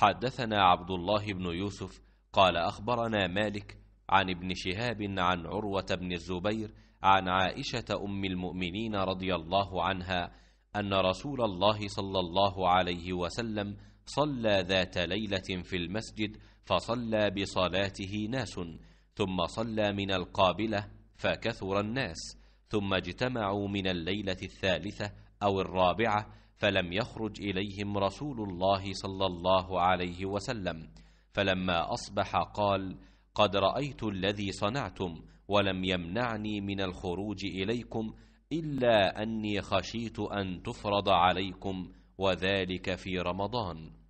حدثنا عبد الله بن يوسف قال أخبرنا مالك عن ابن شهاب عن عروة بن الزبير عن عائشة أم المؤمنين رضي الله عنها أن رسول الله صلى الله عليه وسلم صلى ذات ليلة في المسجد فصلى بصلاته ناس ثم صلى من القابلة فكثر الناس ثم اجتمعوا من الليلة الثالثة أو الرابعة فلم يخرج إليهم رسول الله صلى الله عليه وسلم فلما أصبح قال قد رأيت الذي صنعتم ولم يمنعني من الخروج إليكم إلا أني خشيت أن تفرض عليكم وذلك في رمضان